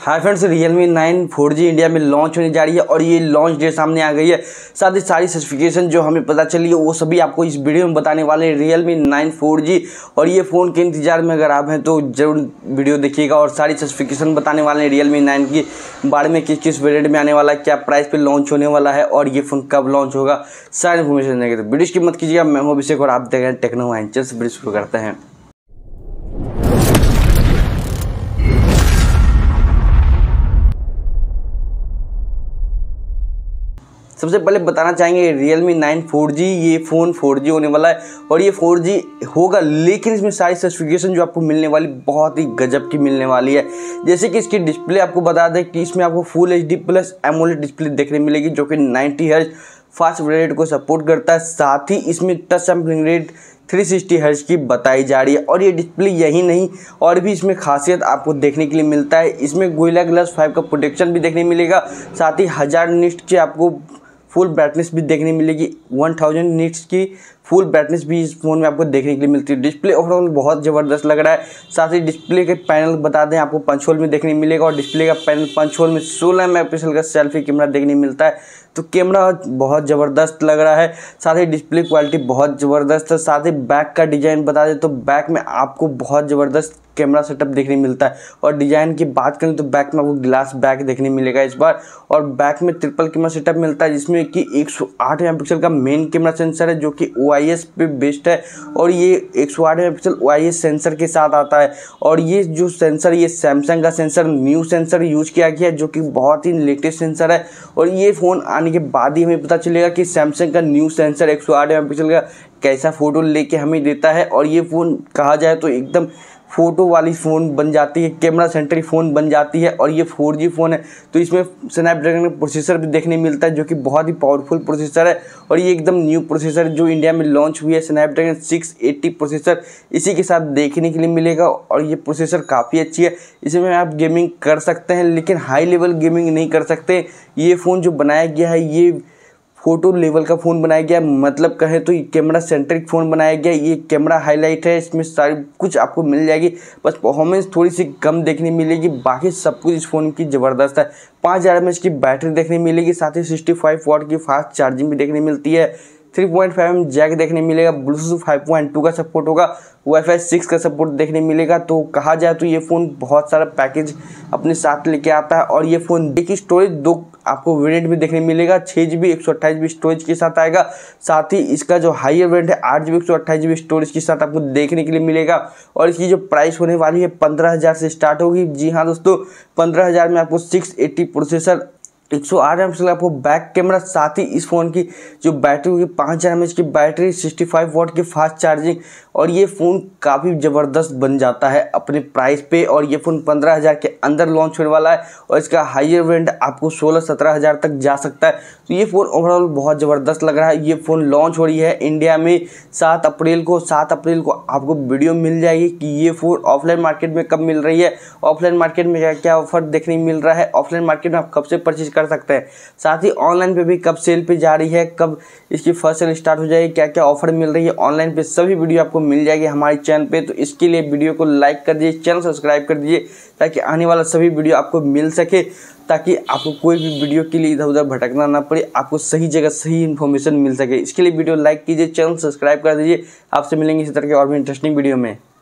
हाय friends Realme nine four G India में launch होने जा रही है और ये लॉन्च डेट सामने आ गई है साथ ही सारी स्पेसिफिकेशन जो हमें पता चली है वो सभी आपको इस वीडियो में बताने वाले हैं रियलमी नाइन फोर जी और ये फ़ोन के इंतजार में अगर आप हैं तो जरूर वीडियो देखिएगा और सारी स्पेसिफिकेशन बताने वाले हैं रियलमी नाइन की बारे में किस किस वेरियड में आने वाला है क्या प्राइस पर लॉन्च होने वाला है और ये फ़ोन कब लॉन्च होगा सारी इन्फॉर्मेशन देंगे तो वीडियो की मत कीजिएगा मैं हूँ अभिषेक और आप हैं टेक्नो वाइन चल वीडियो करते हैं सबसे पहले बताना चाहेंगे Realme nine four G ये फ़ोन फोर जी होने वाला है और ये फोर जी होगा लेकिन इसमें सारी स्पेसिफिकेशन जो आपको मिलने वाली बहुत ही गजब की मिलने वाली है जैसे कि इसकी डिस्प्ले आपको बता दें कि इसमें आपको full H D plus AMOLED display देखने मिलेगी जो कि नाइन्टी हर्ज फास्ट रेट को सपोर्ट करता है साथ ही इसमें टच सैम्पलिंग रेट 360 हर्ज की बताई जा रही है और ये डिस्प्ले यही नहीं और भी इसमें खासियत आपको देखने के लिए मिलता है इसमें गोइला ग्लास 5 का प्रोटेक्शन भी देखने मिलेगा साथ ही हज़ार निस्ट के आपको फुल ब्राइटनेस भी देखने मिलेगी वन थाउजेंड नीट्स की फुल ब्राइटनेस भी इस फ़ोन में आपको देखने के लिए मिलती है डिस्प्ले ओवरऑल बहुत ज़बरदस्त लग रहा है साथ ही डिस्प्ले के पैनल बता दें आपको पंचोल में देखने मिलेगा और डिस्प्ले का पैनल पंचोल में सोलह मेगा का सेल्फी कैमरा देखने मिलता है तो कैमरा बहुत ज़बरदस्त लग रहा है साथ ही डिस्प्ले क्वालिटी बहुत ज़बरदस्त है साथ ही बैक का डिज़ाइन बता दें तो बैक में आपको बहुत ज़बरदस्त कैमरा सेटअप देखने मिलता है और डिज़ाइन की बात करें तो बैक में आपको ग्लास बैक देखने मिलेगा इस बार और बैक में ट्रिपल कैमरा सेटअप मिलता है जिसमें कि 108 सौ का मेन कैमरा सेंसर है जो कि ओ वाई एस पे बेस्ड है और ये एक सौ आठ मेगापिक्सल वाई एस सेंसर के साथ आता है और ये जो सेंसर ये सैमसंग का सेंसर न्यू सेंसर यूज किया गया है जो कि बहुत ही लेटेस्ट सेंसर है और ये फ़ोन आने के बाद ही हमें पता चलेगा कि सैमसंग का न्यू सेंसर एक सौ आठ पिक्सल का कैसा फ़ोटो लेके हमें देता है और ये फ़ोन कहा जाए तो एकदम फ़ोटो वाली फ़ोन बन जाती है कैमरा सेंट्रिक फ़ोन बन जाती है और ये फोर जी फ़ोन है तो इसमें स्नैपड्रैगन का प्रोसेसर भी देखने मिलता है जो कि बहुत ही पावरफुल प्रोसेसर है और ये एकदम न्यू प्रोसेसर जो इंडिया में लॉन्च हुई है स्नैपड्रैगन सिक्स एट्टी प्रोसेसर इसी के साथ देखने के लिए मिलेगा और ये प्रोसेसर काफ़ी अच्छी है इसमें आप गेमिंग कर सकते हैं लेकिन हाई लेवल गेमिंग नहीं कर सकते ये फ़ोन जो बनाया गया है ये फोटो लेवल का फ़ोन बनाया गया मतलब कहें तो ये कैमरा सेंट्रिक फ़ोन बनाया गया ये कैमरा हाईलाइट है इसमें सारी कुछ आपको मिल जाएगी बस परफॉर्मेंस थोड़ी सी कम देखने मिलेगी बाकी सब कुछ इस फ़ोन की ज़बरदस्त है पाँच हज़ार एम की बैटरी देखने मिलेगी साथ ही सिक्सटी फाइव वाट की फास्ट चार्जिंग भी देखने मिलती है three point five M jack देखने मिलेगा ब्लूटूथ फाइव पॉइंट टू का सपोर्ट होगा वाईफाई सिक्स का सपोर्ट देखने मिलेगा तो कहा जाए तो ये फ़ोन बहुत सारा पैकेज अपने साथ लेके आता है और ये फ़ोन देखिए स्टोरेज दो आपको वेरिएंट भी देखने मिलेगा छः जी बी एक सौ अट्ठाईस जी स्टोरेज के साथ आएगा साथ ही इसका जो हाइयर वेरिएंट है आठ जी बी एक सौ अट्ठाईस जी स्टोरेज के साथ आपको देखने के लिए मिलेगा और इसकी जो प्राइस होने वाली है पंद्रह हज़ार से स्टार्ट होगी जी हाँ दोस्तों पंद्रह हज़ार में आपको सिक्स एट्टी प्रोसेसर एक सौ आठ एम आपको बैक कैमरा साथ ही इस फ़ोन की जो बैटरी होगी पाँच हज़ार एम की बैटरी सिक्सटी फाइव वोट की फास्ट चार्जिंग और ये फ़ोन काफ़ी ज़बरदस्त बन जाता है अपने प्राइस पे और ये फ़ोन पंद्रह हज़ार के अंदर लॉन्च होने वाला है और इसका हाइयर वेंट आपको सोलह सत्रह हज़ार तक जा सकता है तो ये फ़ोन ओवरऑल बहुत ज़बरदस्त लग रहा है ये फ़ोन लॉन्च हो रही है इंडिया में सात अप्रैल को सात अप्रैल को आपको वीडियो मिल जाएगी कि ये फ़ोन ऑफलाइन मार्केट में कब मिल रही है ऑफलाइन मार्केट में क्या क्या ऑफर देखने मिल रहा है ऑफलाइन मार्केट में आप कब से परचेज कर सकते हैं साथ ही ऑनलाइन पे भी कब सेल पे जा रही है कब इसकी फर्स्ट सेल स्टार्ट हो जाएगी क्या क्या ऑफर मिल रही है ऑनलाइन पे सभी वीडियो आपको मिल जाएगी हमारे चैनल पे तो इसके लिए वीडियो को लाइक कर दीजिए चैनल सब्सक्राइब कर दीजिए ताकि आने वाला सभी वीडियो आपको मिल सके ताकि आपको कोई भी वीडियो के लिए इधर उधर भटकना ना पड़े आपको सही जगह सही इन्फॉर्मेशन मिल सके इसके लिए वीडियो लाइक कीजिए चैनल सब्सक्राइब कर दीजिए आपसे मिलेंगे इसी तरह के और भी इंटरेस्टिंग वीडियो में